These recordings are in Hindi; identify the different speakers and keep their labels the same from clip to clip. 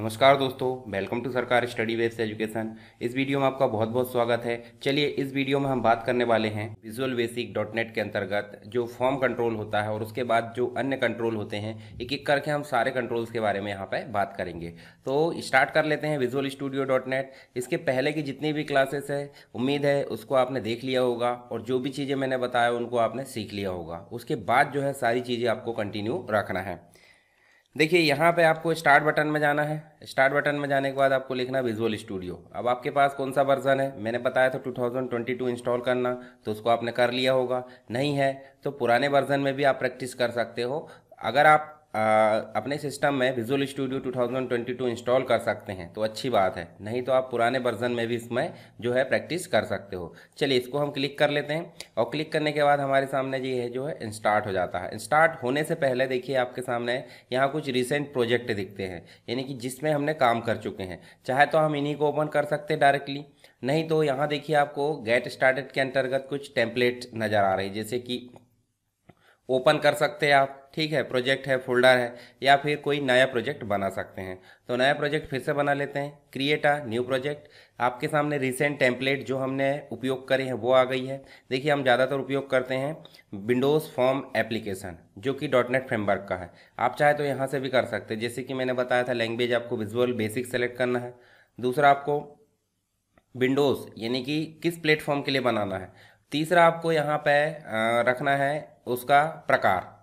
Speaker 1: नमस्कार दोस्तों welcome to Sarkar study based education इस वीडियो में आपका बहुत बहुत स्वागत है चलिए इस वीडियो में हम बात करने वाले हैं विजुअल बेसिक डॉट नेट के अंतर्गत जो फॉर्म कंट्रोल होता है और उसके बाद जो अन्य कंट्रोल होते हैं एक एक करके हम सारे कंट्रोल्स के बारे में यहाँ पर बात करेंगे तो स्टार्ट कर लेते हैं विजुअल स्टूडियो डॉट नेट इसके पहले की जितनी भी क्लासेस है उम्मीद है उसको आपने देख लिया होगा और जो भी चीज़ें मैंने बताया उनको आपने सीख लिया होगा उसके बाद जो है सारी चीज़ें आपको कंटिन्यू रखना है देखिए यहाँ पे आपको स्टार्ट बटन में जाना है स्टार्ट बटन में जाने के बाद आपको लिखना है विजुअल स्टूडियो अब आपके पास कौन सा वर्जन है मैंने बताया था 2022 इंस्टॉल करना तो उसको आपने कर लिया होगा नहीं है तो पुराने वर्जन में भी आप प्रैक्टिस कर सकते हो अगर आप अपने सिस्टम में विजुअल स्टूडियो 2022 इंस्टॉल कर सकते हैं तो अच्छी बात है नहीं तो आप पुराने वर्जन में भी इसमें जो है प्रैक्टिस कर सकते हो चलिए इसको हम क्लिक कर लेते हैं और क्लिक करने के बाद हमारे सामने ये है जो है इंस्टार्ट हो जाता है इंस्टार्ट होने से पहले देखिए आपके सामने यहाँ कुछ रिसेंट प्रोजेक्ट दिखते हैं यानी कि जिसमें हमने काम कर चुके हैं चाहे तो हम इन्हीं को ओपन कर सकते हैं डायरेक्टली नहीं तो यहाँ देखिए आपको गेट स्टार्टेड के अंतर्गत कुछ टेम्पलेट नज़र आ रही है जैसे कि ओपन कर सकते हैं आप ठीक है प्रोजेक्ट है फोल्डर है या फिर कोई नया प्रोजेक्ट बना सकते हैं तो नया प्रोजेक्ट फिर से बना लेते हैं क्रिएट आ न्यू प्रोजेक्ट आपके सामने रिसेंट टेम्पलेट जो हमने उपयोग करे हैं वो आ गई है देखिए हम ज़्यादातर उपयोग करते हैं विंडोज़ फॉर्म एप्लीकेशन जो कि डॉट नेट फ्रेमवर्क का है आप चाहे तो यहाँ से भी कर सकते हैं जैसे कि मैंने बताया था लैंग्वेज आपको विजुअल बेसिक सेलेक्ट करना है दूसरा आपको विंडोज़ यानी कि किस प्लेटफॉर्म के लिए बनाना है तीसरा आपको यहाँ पे रखना है उसका प्रकार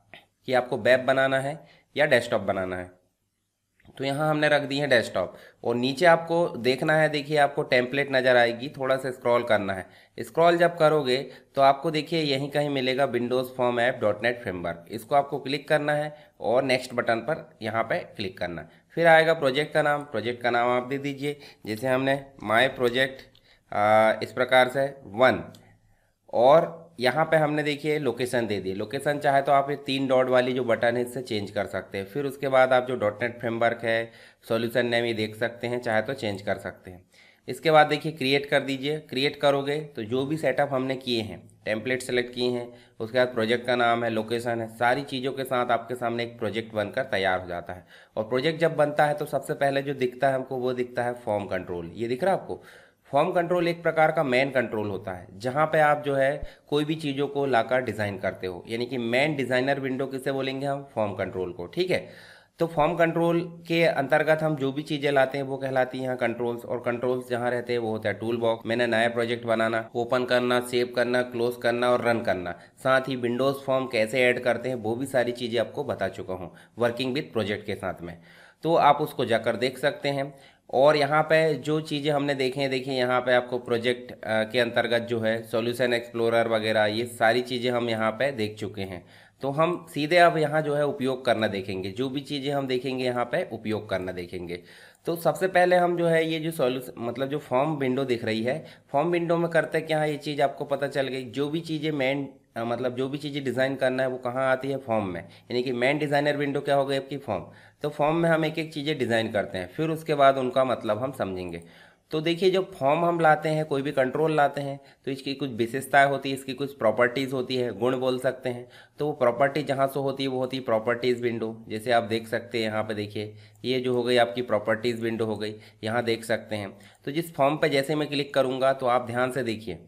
Speaker 1: कि आपको वेब बनाना है या डेस्कटॉप बनाना है तो यहाँ हमने रख दी है डेस्कटॉप और नीचे आपको देखना है देखिए आपको टेम्पलेट नज़र आएगी थोड़ा सा स्क्रॉल करना है स्क्रॉल जब करोगे तो आपको देखिए यहीं कहीं मिलेगा Windows form app dot net framework इसको आपको क्लिक करना है और नेक्स्ट बटन पर यहाँ पे क्लिक करना है फिर आएगा प्रोजेक्ट का नाम प्रोजेक्ट का नाम आप दे दीजिए जैसे हमने माई प्रोजेक्ट इस प्रकार से वन और यहाँ पे हमने देखिए लोकेशन दे दी लोकेशन चाहे तो आप ये तीन डॉट वाली जो बटन है इससे चेंज कर सकते हैं फिर उसके बाद आप जो डॉट नेट फ्रेमवर्क है सॉल्यूशन नेम ये देख सकते हैं चाहे तो चेंज कर सकते हैं इसके बाद देखिए क्रिएट कर दीजिए क्रिएट करोगे तो जो भी सेटअप हमने किए हैं टेम्पलेट सेलेक्ट किए हैं उसके बाद प्रोजेक्ट का नाम है लोकेशन है सारी चीज़ों के साथ आपके सामने एक प्रोजेक्ट बनकर तैयार हो जाता है और प्रोजेक्ट जब बनता है तो सबसे पहले जो दिखता है हमको वो दिखता है फॉर्म कंट्रोल ये दिख रहा है आपको फॉर्म कंट्रोल एक प्रकार का मेन कंट्रोल होता है जहाँ पे आप जो है कोई भी चीज़ों को लाकर डिज़ाइन करते हो यानी कि मेन डिज़ाइनर विंडो किसे बोलेंगे हम फॉर्म कंट्रोल को ठीक है तो फॉर्म कंट्रोल के अंतर्गत हम जो भी चीज़ें लाते हैं वो कहलाती हैं यहाँ कंट्रोल्स और कंट्रोल्स जहाँ रहते हैं वो होता है टूल बॉक्स मैंने नया प्रोजेक्ट बनाना ओपन करना सेव करना क्लोज करना और रन करना साथ ही विंडोज़ फॉर्म कैसे ऐड करते हैं वो भी सारी चीज़ें आपको बता चुका हूँ वर्किंग विथ प्रोजेक्ट के साथ में तो आप उसको जाकर देख सकते हैं और यहाँ पे जो चीज़ें हमने देखी हैं देखिए यहाँ पे आपको प्रोजेक्ट के अंतर्गत जो है सॉल्यूशन एक्सप्लोरर वगैरह ये सारी चीज़ें हम यहाँ पे देख चुके हैं तो हम सीधे अब यहाँ जो है उपयोग करना देखेंगे जो भी चीज़ें हम देखेंगे यहाँ पे उपयोग करना देखेंगे तो सबसे पहले हम जो है ये जो सॉल्यूशन मतलब जो फॉर्म विंडो दिख रही है फॉर्म विंडो में करते क्या ये चीज़ आपको पता चल गई जो भी चीज़ें मेन मतलब जो भी चीज़ें डिज़ाइन करना है वो कहाँ आती है फॉर्म में यानी कि मेन डिज़ाइनर विंडो क्या हो गई आपकी फॉर्म तो फॉर्म में हम एक एक चीज़ें डिज़ाइन करते हैं फिर उसके बाद उनका मतलब हम समझेंगे तो देखिए जब फॉर्म हम लाते हैं कोई भी कंट्रोल लाते हैं तो इसकी कुछ विशेषताएं होती है इसकी कुछ प्रॉपर्टीज़ होती है गुण बोल सकते हैं तो वो प्रॉपर्टी जहाँ से होती है वो होती है प्रॉपर्टीज़ विंडो जैसे आप देख सकते हैं यहाँ पे देखिए ये जो हो गई आपकी प्रॉपर्टीज़ विंडो हो गई यहाँ देख सकते हैं तो जिस फॉर्म पर जैसे मैं क्लिक करूँगा तो आप ध्यान से देखिए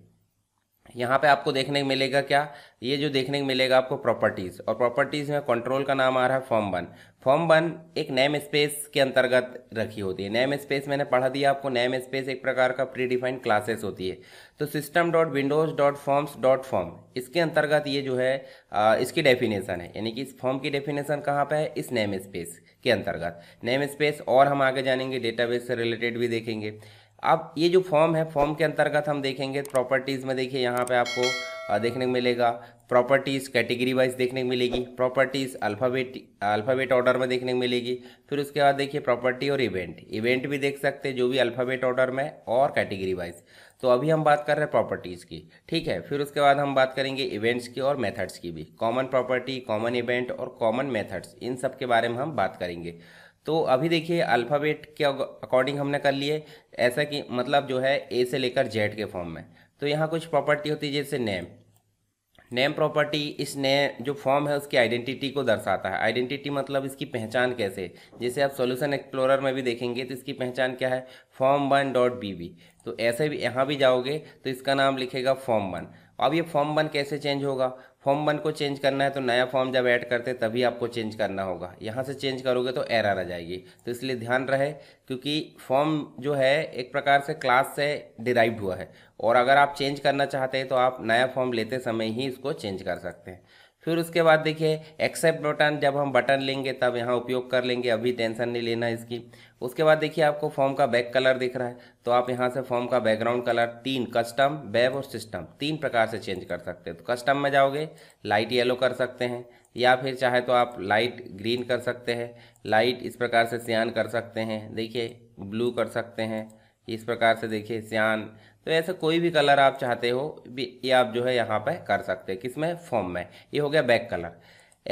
Speaker 1: यहाँ पे आपको देखने को मिलेगा क्या ये जो देखने को मिलेगा आपको प्रॉपर्टीज़ और प्रॉपर्टीज़ में कंट्रोल का नाम आ रहा है फॉर्म वन फॉर्म वन एक नेम स्पेस के अंतर्गत रखी होती है नेम स्पेस मैंने पढ़ा दिया आपको नेम स्पेस एक प्रकार का प्री डिफाइंड क्लासेस होती है तो system dot Windows dot forms dot form इसके अंतर्गत ये जो है इसकी डेफिनेशन है यानी कि इस फॉर्म की डेफिनेशन कहाँ पर है इस नेम स्पेस के अंतर्गत नेम स्पेस और हम आगे जानेंगे डेटाबेस से रिलेटेड भी देखेंगे अब ये जो फॉर्म है फॉर्म के अंतर्गत हम देखेंगे प्रॉपर्टीज़ में देखिए यहाँ पे आपको देखने को मिलेगा प्रॉपर्टीज़ कैटेगरी वाइज देखने को मिलेगी प्रॉपर्टीज़ अल्फ़ाबेट अल्फ़ाबेट ऑर्डर में देखने को मिलेगी फिर उसके बाद देखिए प्रॉपर्टी और इवेंट इवेंट भी देख सकते हैं जो भी अल्फ़ाबेट ऑर्डर में और कैटेगरी वाइज तो अभी हम बात कर रहे हैं प्रॉपर्टीज़ की ठीक है फिर उसके बाद हम बात करेंगे इवेंट्स की और मेथड्स की भी कॉमन प्रॉपर्टी कॉमन इवेंट और कॉमन मेथड्स इन सब के बारे में हम बात करेंगे तो अभी देखिए अल्फ़ाबेट के अकॉर्डिंग हमने कर लिए ऐसा कि मतलब जो है ए से लेकर जेड के फॉर्म में तो यहाँ कुछ प्रॉपर्टी होती है जैसे नेम नेम प्रॉपर्टी इस नेम जो फॉर्म है उसकी आइडेंटिटी को दर्शाता है आइडेंटिटी मतलब इसकी पहचान कैसे जैसे आप सॉल्यूशन एक्सप्लोरर में भी देखेंगे तो इसकी पहचान क्या है form one dot B B तो ऐसे भी यहाँ भी जाओगे तो इसका नाम लिखेगा फॉर्म वन अब ये फॉर्म वन कैसे चेंज होगा फॉर्म वन को चेंज करना है तो नया फॉर्म जब ऐड करते तभी आपको चेंज करना होगा यहाँ से चेंज करोगे तो एरर आ जाएगी तो इसलिए ध्यान रहे क्योंकि फॉर्म जो है एक प्रकार से क्लास से डिराइव्ड हुआ है और अगर आप चेंज करना चाहते हैं तो आप नया फॉर्म लेते समय ही इसको चेंज कर सकते हैं फिर उसके बाद देखिए एक्सेप्ट बटन जब हम बटन लेंगे तब यहाँ उपयोग कर लेंगे अभी टेंशन नहीं लेना इसकी उसके बाद देखिए आपको फॉर्म का बैक कलर दिख रहा है तो आप यहाँ से फॉर्म का बैकग्राउंड कलर तीन कस्टम बैब और सिस्टम तीन प्रकार से चेंज कर सकते हैं तो कस्टम में जाओगे लाइट येलो कर सकते हैं या फिर चाहे तो आप लाइट ग्रीन कर सकते हैं लाइट इस प्रकार से सियान कर सकते हैं देखिए ब्लू कर सकते हैं इस प्रकार से देखिए सियान तो ऐसा कोई भी कलर आप चाहते हो ये आप जो है यहाँ पर कर सकते हैं किसमें फॉर्म में ये हो गया बैक कलर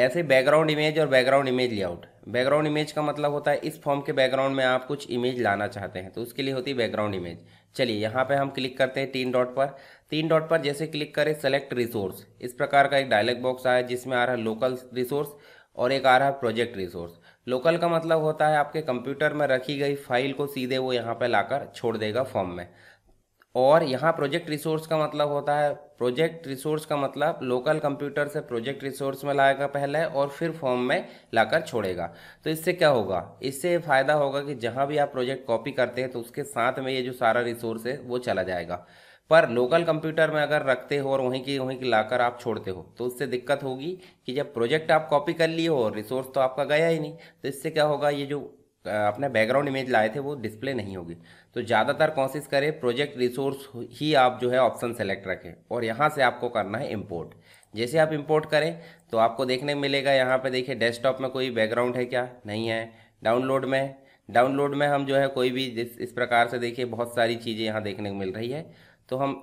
Speaker 1: ऐसे बैकग्राउंड इमेज और background image layout background image का मतलब होता है इस फॉर्म के बैकग्राउंड में आप कुछ इमेज लाना चाहते हैं तो उसके लिए होती है बैकग्राउंड इमेज चलिए यहाँ पे हम क्लिक करते हैं तीन डॉट पर तीन डॉट पर जैसे क्लिक करें सेलेक्ट रिसोर्स इस प्रकार का एक डायलॉग बॉक्स आया जिसमें आ रहा है लोकल रिसोर्स और एक आ रहा है प्रोजेक्ट रिसोर्स लोकल का मतलब होता है आपके कंप्यूटर में रखी गई फाइल को सीधे वो यहाँ पर लाकर छोड़ देगा फॉर्म में और यहाँ प्रोजेक्ट रिसोर्स का मतलब होता है प्रोजेक्ट रिसोर्स का मतलब लोकल कंप्यूटर से प्रोजेक्ट रिसोर्स में लाएगा पहले और फिर फॉर्म में लाकर छोड़ेगा तो इससे क्या होगा इससे फ़ायदा होगा कि जहाँ भी आप प्रोजेक्ट कॉपी करते हैं तो उसके साथ में ये जो सारा रिसोर्स है वो चला जाएगा पर लोकल कंप्यूटर में अगर रखते हो और वहीं की वहीं की लाकर आप छोड़ते हो तो उससे दिक्कत होगी कि जब प्रोजेक्ट आप कॉपी कर लिए हो रिसोर्स तो आपका गया ही नहीं तो इससे क्या होगा ये जो अपना बैकग्राउंड इमेज लाए थे वो डिस्प्ले नहीं होगी तो ज़्यादातर कोशिश करें प्रोजेक्ट रिसोर्स ही आप जो है ऑप्शन सेलेक्ट रखें और यहाँ से आपको करना है इम्पोर्ट जैसे आप इम्पोर्ट करें तो आपको देखने मिलेगा यहाँ पर देखिए डेस्कटॉप में कोई बैकग्राउंड है क्या नहीं है डाउनलोड में डाउनलोड में हम जो है कोई भी जिस इस प्रकार से देखिए बहुत सारी चीज़ें यहाँ देखने को मिल रही है तो हम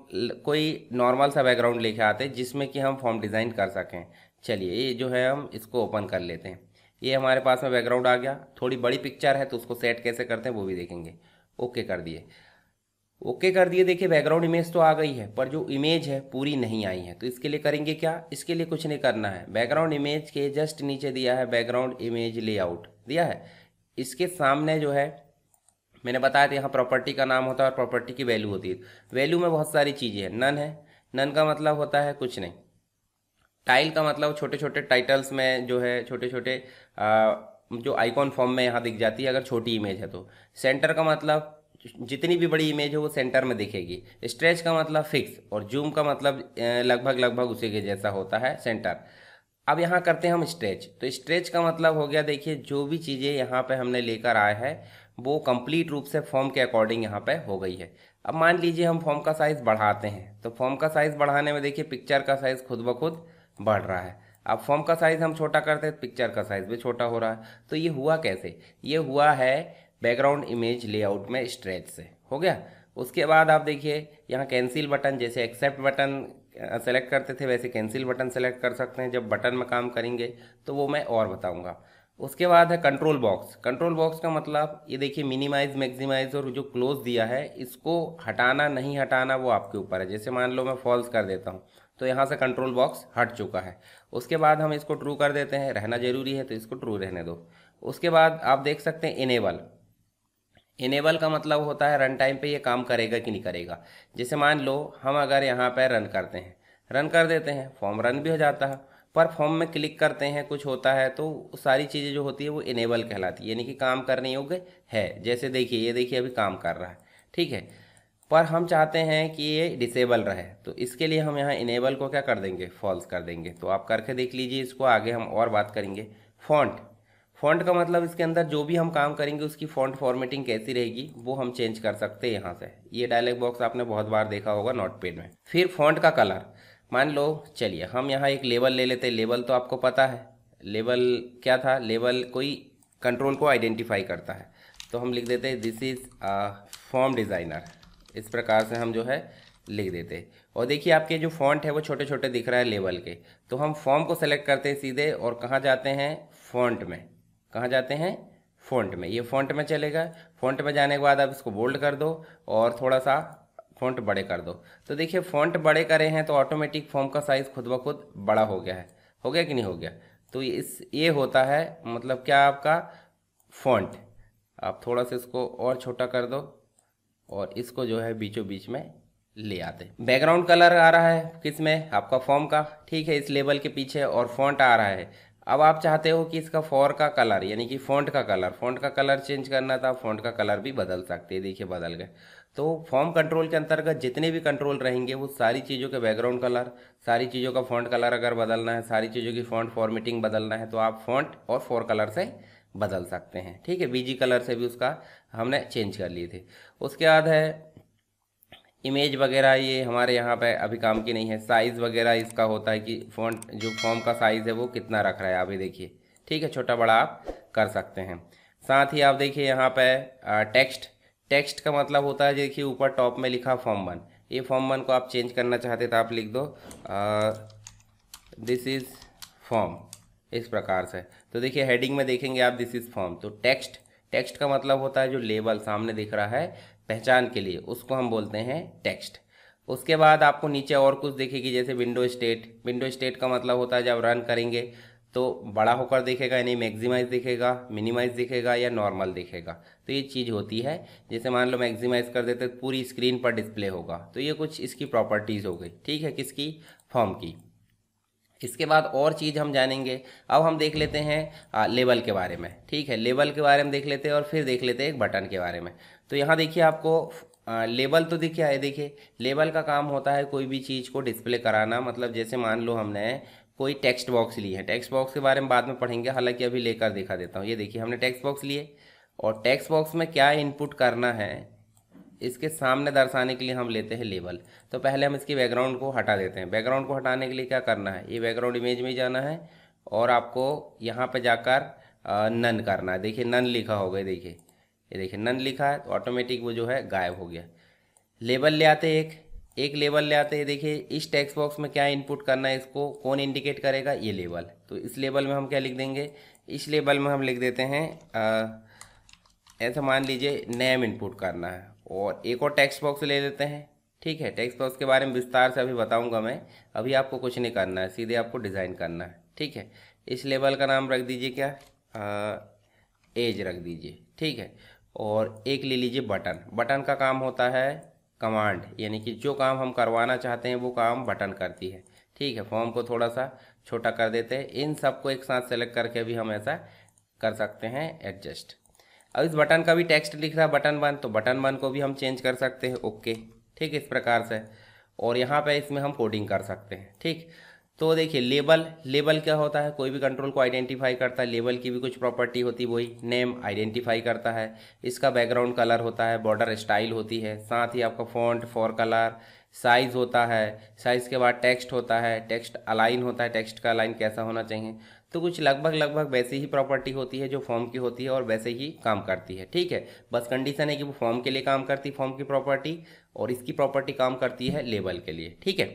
Speaker 1: कोई नॉर्मल सा बैकग्राउंड लेके आते हैं जिसमें कि हम फॉर्म डिज़ाइन कर सकें चलिए ये जो है हम इसको ओपन कर लेते हैं ये हमारे पास में बैकग्राउंड आ गया थोड़ी बड़ी पिक्चर है तो उसको सेट कैसे करते हैं वो भी देखेंगे ओके कर दिए ओके कर दिए देखिए बैकग्राउंड इमेज तो आ गई है पर जो इमेज है पूरी नहीं आई है तो इसके लिए करेंगे क्या इसके लिए कुछ नहीं करना है बैकग्राउंड इमेज के जस्ट नीचे दिया है बैकग्राउंड इमेज लेआउट दिया है इसके सामने जो है मैंने बताया था यहाँ प्रॉपर्टी का नाम होता है और प्रॉपर्टी की वैल्यू होती है वैल्यू में बहुत सारी चीज़ें हैं नन है नन का मतलब होता है कुछ नहीं टाइल का मतलब छोटे छोटे टाइटल्स में जो है छोटे छोटे जो आइकॉन फॉर्म में यहाँ दिख जाती है अगर छोटी इमेज है तो सेंटर का मतलब जितनी भी बड़ी इमेज है वो सेंटर में दिखेगी स्ट्रेच का मतलब फिक्स और जूम का मतलब लगभग लगभग उसी के जैसा होता है सेंटर अब यहाँ करते हैं हम स्ट्रेच तो स्ट्रेच का मतलब हो गया देखिए जो भी चीज़ें यहाँ पर हमने लेकर आया है वो कंप्लीट रूप से फॉर्म के अकॉर्डिंग यहाँ पर हो गई है अब मान लीजिए हम फॉर्म का साइज़ बढ़ाते हैं तो फॉर्म का साइज़ बढ़ाने में देखिए पिक्चर का साइज़ खुद ब खुद बढ़ रहा है अब फॉर्म का साइज़ हम छोटा करते हैं पिक्चर का साइज़ भी छोटा हो रहा है तो ये हुआ कैसे ये हुआ है बैकग्राउंड इमेज लेआउट में स्ट्रेच से हो गया उसके बाद आप देखिए यहाँ कैंसिल बटन जैसे एक्सेप्ट बटन सेलेक्ट करते थे वैसे कैंसिल बटन सेलेक्ट कर सकते हैं जब बटन में काम करेंगे तो वो मैं और बताऊँगा उसके बाद है कंट्रोल बॉक्स कंट्रोल बॉक्स का मतलब ये देखिए मिनिमाइज मैक्सिमाइज और जो क्लोज दिया है इसको हटाना नहीं हटाना वो आपके ऊपर है जैसे मान लो मैं फॉल्स कर देता हूँ तो यहाँ से कंट्रोल बॉक्स हट चुका है उसके बाद हम इसको ट्रू कर देते हैं रहना ज़रूरी है तो इसको ट्रू रहने दो उसके बाद आप देख सकते हैं इनेबल इनेबल का मतलब होता है रन टाइम पे ये काम करेगा कि नहीं करेगा जैसे मान लो हम अगर यहाँ पर रन करते हैं रन कर देते हैं फॉर्म रन भी हो जाता है पर फॉर्म में क्लिक करते हैं कुछ होता है तो सारी चीज़ें जो होती है वो इनेबल कहलाती है यानी कि काम करने योग्य है जैसे देखिए ये देखिए अभी काम कर रहा है ठीक है पर हम चाहते हैं कि ये डिसेबल रहे तो इसके लिए हम यहाँ इनेबल को क्या कर देंगे फॉल्स कर देंगे तो आप करके देख लीजिए इसको आगे हम और बात करेंगे फॉन्ट फॉन्ट का मतलब इसके अंदर जो भी हम काम करेंगे उसकी फॉन्ट फॉर्मेटिंग कैसी रहेगी वो हम चेंज कर सकते हैं यहाँ से ये डायलॉग बॉक्स आपने बहुत बार देखा होगा नोट पेड में फिर फॉन्ट का कलर मान लो चलिए हम यहाँ एक लेवल ले लेते हैं लेवल तो आपको पता है लेवल क्या था लेवल कोई कंट्रोल को आइडेंटिफाई करता है तो हम लिख देते हैं दिस इज़ फॉर्म डिज़ाइनर इस प्रकार से हम जो है लिख देते और देखिए आपके जो फॉन्ट है वो छोटे छोटे दिख रहा है लेवल के तो हम फॉर्म को सेलेक्ट करते हैं सीधे और कहाँ जाते हैं फॉन्ट में कहाँ जाते हैं फॉन्ट में ये फॉन्ट में चलेगा फॉन्ट में जाने के बाद आप इसको बोल्ड कर दो और थोड़ा सा फॉन्ट बड़े कर दो तो देखिए फॉन्ट बड़े करे हैं तो ऑटोमेटिक फॉर्म का साइज़ खुद ब खुद बड़ा हो गया है हो गया कि नहीं हो गया तो इस ये होता है मतलब क्या आपका फॉन्ट आप थोड़ा सा इसको और छोटा कर दो और इसको जो है बीचों बीच में ले आते बैकग्राउंड कलर आ रहा है किसमें आपका फॉर्म का ठीक है इस लेबल के पीछे और फॉन्ट आ रहा है अब आप चाहते हो कि इसका फॉर का कलर यानी कि फॉन्ट का कलर फॉन्ट का कलर चेंज करना था फॉन्ट का कलर भी बदल सकते हैं देखिए बदल गए तो फॉर्म कंट्रोल के अंतर्गत जितने भी कंट्रोल रहेंगे वो सारी चीज़ों के बैकग्राउंड कलर सारी चीज़ों का फॉन्ट कलर अगर बदलना है सारी चीज़ों की फॉन्ट फॉर्मेटिंग बदलना है तो आप फॉन्ट और फॉर कलर से बदल सकते हैं ठीक है बीजी कलर से भी उसका हमने चेंज कर लिए थे उसके बाद है इमेज वगैरह ये हमारे यहाँ पे अभी काम की नहीं है साइज़ वगैरह इसका होता है कि फ़ॉन्ट जो फॉर्म का साइज़ है वो कितना रख रहा है अभी देखिए ठीक है छोटा बड़ा आप कर सकते हैं साथ ही आप देखिए यहाँ पे टेक्स्ट टेक्स्ट का मतलब होता है देखिए ऊपर टॉप में लिखा फॉर्म वन ये फॉर्म वन को आप चेंज करना चाहते तो आप लिख दो दिस इज़ फॉर्म इस प्रकार से तो देखिए हेडिंग में देखेंगे आप दिस इज फॉर्म तो टेक्स्ट टेक्स्ट का मतलब होता है जो लेबल सामने दिख रहा है पहचान के लिए उसको हम बोलते हैं टेक्स्ट उसके बाद आपको नीचे और कुछ देखेगी जैसे विंडो स्टेट विंडो स्टेट का मतलब होता है जब रन करेंगे तो बड़ा होकर देखेगा यानी मैक्सिमाइज दिखेगा मिनिमाइज दिखेगा या नॉर्मल दिखेगा तो ये चीज़ होती है जैसे मान लो मैक्सिमाइज कर देते तो पूरी स्क्रीन पर डिस्प्ले होगा तो ये कुछ इसकी प्रॉपर्टीज़ हो गई ठीक है किसकी फॉर्म की इसके बाद और चीज़ हम जानेंगे अब हम देख लेते हैं लेवल के बारे में ठीक है लेवल के बारे में देख लेते हैं और फिर देख लेते हैं एक बटन के बारे में तो यहाँ देखिए आपको लेवल तो देखिए आए देखिए लेवल का काम होता है कोई भी चीज़ को डिस्प्ले कराना मतलब जैसे मान लो हमने कोई टेक्स्ट बॉक्स ली है टेक्स्ट बॉक्स के बारे में बाद में पढ़ेंगे हालांकि अभी लेकर दिखा देता हूँ ये देखिए हमने टेक्स्ट बॉक्स लिए और टेक्स्ट बॉक्स में क्या इनपुट करना है इसके सामने दर्शाने के लिए हम लेते हैं लेबल तो पहले हम इसकी बैकग्राउंड को हटा देते हैं बैकग्राउंड को हटाने के लिए क्या करना है ये बैकग्राउंड इमेज में जाना है और आपको यहाँ पर जाकर नन करना है देखिए नन लिखा हो गया देखिए ये देखिए नन लिखा है तो ऑटोमेटिक वो जो है गायब हो गया लेबल ले आते एक एक लेबल ले आते हैं देखिए इस टेक्स्ट बॉक्स में क्या इनपुट करना है इसको कौन इंडिकेट करेगा ये लेबल तो इस लेबल में हम क्या लिख देंगे इस लेबल में हम लिख देते हैं ऐसा मान लीजिए नेम इनपुट करना है और एक और टेक्स्ट बॉक्स ले लेते हैं ठीक है टेक्स्ट बॉक्स के बारे में विस्तार से अभी बताऊंगा मैं अभी आपको कुछ नहीं करना है सीधे आपको डिज़ाइन करना है ठीक है इस लेवल का नाम रख दीजिए क्या आ, एज रख दीजिए ठीक है और एक ले लीजिए बटन बटन का काम होता है कमांड यानी कि जो काम हम करवाना चाहते हैं वो काम बटन करती है ठीक है फॉर्म को थोड़ा सा छोटा कर देते हैं इन सबको एक साथ सेलेक्ट करके भी हम ऐसा कर सकते हैं एडजस्ट अब इस बटन का भी टेक्स्ट लिख रहा है बटन वन तो बटन वन को भी हम चेंज कर सकते हैं ओके ठीक है इस प्रकार से और यहाँ पे इसमें हम कोडिंग कर सकते हैं ठीक तो देखिए लेबल लेबल क्या होता है कोई भी कंट्रोल को आइडेंटिफाई करता है लेबल की भी कुछ प्रॉपर्टी होती है वही नेम आइडेंटिफाई करता है इसका बैकग्राउंड कलर होता है बॉर्डर स्टाइल होती है साथ ही आपका फॉन्ट फॉर कलर साइज़ होता है साइज़ के बाद टेक्स्ट होता है टेक्स्ट अलाइन होता है टेक्स्ट का अलाइन कैसा होना चाहिए तो कुछ लगभग लगभग वैसे ही प्रॉपर्टी होती है जो फॉर्म की होती है और वैसे ही काम करती है ठीक है बस कंडीशन है कि वो फॉर्म के लिए काम करती है फॉर्म की प्रॉपर्टी और इसकी प्रॉपर्टी काम करती है लेबल के लिए ठीक है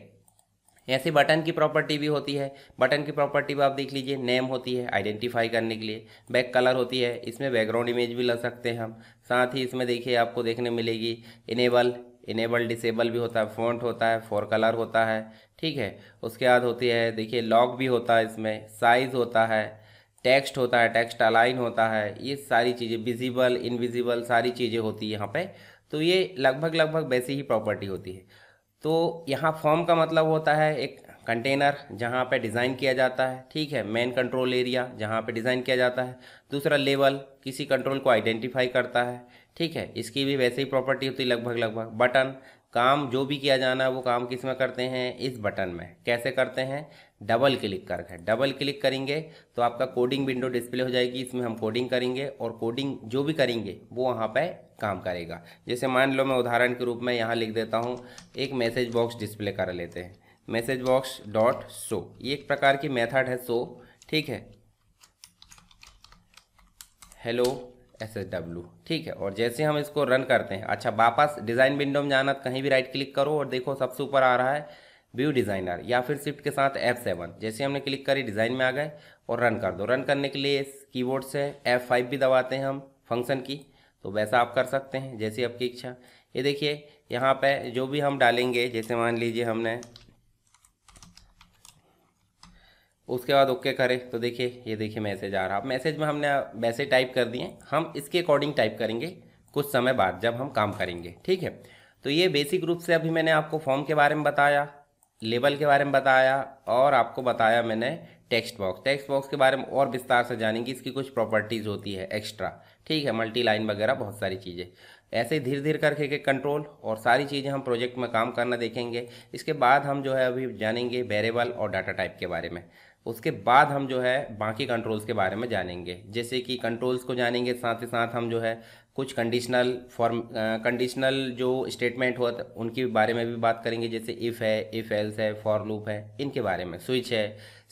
Speaker 1: ऐसे बटन की प्रॉपर्टी भी होती है बटन की प्रॉपर्टी भी आप देख लीजिए नेम होती है आइडेंटिफाई करने के लिए बैक कलर होती है इसमें बैकग्राउंड इमेज भी लग सकते हैं हम साथ ही इसमें देखिए आपको देखने मिलेगी इनेबल इनेबल डिसेबल भी होता है फ़ॉन्ट होता है फोर कलर होता है ठीक है उसके बाद होती है देखिए लॉक भी होता है इसमें साइज़ होता है टेक्स्ट होता है टेक्स्ट अलाइन होता है ये सारी चीज़ें विजिबल इनविजिबल सारी चीज़ें होती है यहाँ पे तो ये लगभग लगभग वैसी ही प्रॉपर्टी होती है तो यहाँ फॉर्म का मतलब होता है एक कंटेनर जहाँ पे डिज़ाइन किया जाता है ठीक है मेन कंट्रोल एरिया जहाँ पे डिज़ाइन किया जाता है दूसरा लेवल किसी कंट्रोल को आइडेंटिफाई करता है ठीक है इसकी भी वैसे ही प्रॉपर्टी होती है लगभग लगभग बटन काम जो भी किया जाना है वो काम किस में करते हैं इस बटन में कैसे करते हैं डबल क्लिक करके डबल क्लिक करेंगे तो आपका कोडिंग विंडो डिस्प्ले हो जाएगी इसमें हम कोडिंग करेंगे और कोडिंग जो भी करेंगे वो वहाँ पे काम करेगा जैसे मान लो मैं उदाहरण के रूप में यहाँ लिख देता हूँ एक मैसेज बॉक्स डिस्प्ले कर लेते हैं मैसेज बॉक्स डॉट सो ये एक प्रकार की मेथड है सो ठीक है हेलो एस एस डब्ल्यू ठीक है और जैसे हम इसको रन करते हैं अच्छा वापस डिज़ाइन विंडो में जाना तो कहीं भी राइट क्लिक करो और देखो सबसे ऊपर आ रहा है व्यू डिज़ाइनर या फिर शिफ्ट के साथ एफ सेवन जैसे हमने क्लिक करी डिज़ाइन में आ गए और रन कर दो रन करने के लिए कीबोर्ड से एफ फाइव भी दबाते हैं हम फंक्शन की तो वैसा आप कर सकते हैं जैसी आपकी इच्छा ये देखिए यहाँ पे जो भी हम डालेंगे जैसे मान लीजिए हमने उसके बाद ओके करें तो देखिए ये देखिए मैसेज आ रहा है मैसेज में हमने मैसेज टाइप कर दिए हम इसके अकॉर्डिंग टाइप करेंगे कुछ समय बाद जब हम काम करेंगे ठीक है तो ये बेसिक रूप से अभी मैंने आपको फॉर्म के बारे में बताया लेबल के बारे में बताया और आपको बताया मैंने टेक्स्ट बॉक्स टेक्स्ट बॉक्स के बारे में और विस्तार से जानेंगे इसकी कुछ प्रॉपर्टीज़ होती है एक्स्ट्रा ठीक है मल्टी लाइन वगैरह बहुत सारी चीज़ें ऐसे ही धीरे धीरे करके के कंट्रोल और सारी चीज़ें हम प्रोजेक्ट में काम करना देखेंगे इसके बाद हम जो है अभी जानेंगे वेरेबल और डाटा टाइप के बारे में उसके बाद हम जो है बाकी कंट्रोल्स के बारे में जानेंगे जैसे कि कंट्रोल्स को जानेंगे साथ ही साथ हम जो है कुछ कंडीशनल फॉर्म कंडीशनल जो स्टेटमेंट है उनके बारे में भी बात करेंगे जैसे इफ़ है इफ़ एल्स है फॉर लूप है इनके बारे में स्विच है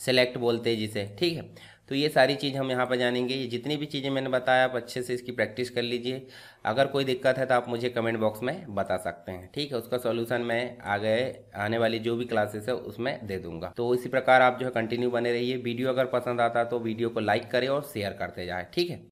Speaker 1: सेलेक्ट बोलते हैं जिसे ठीक है तो ये सारी चीज़ हम यहाँ पर जानेंगे ये जितनी भी चीज़ें मैंने बताया आप अच्छे से इसकी प्रैक्टिस कर लीजिए अगर कोई दिक्कत है तो आप मुझे कमेंट बॉक्स में बता सकते हैं ठीक है उसका सॉल्यूशन मैं आ गए आने वाली जो भी क्लासेस है उसमें दे दूंगा तो इसी प्रकार आप जो है कंटिन्यू बने रहिए वीडियो अगर पसंद आता तो वीडियो को लाइक करें और शेयर करते जाए ठीक है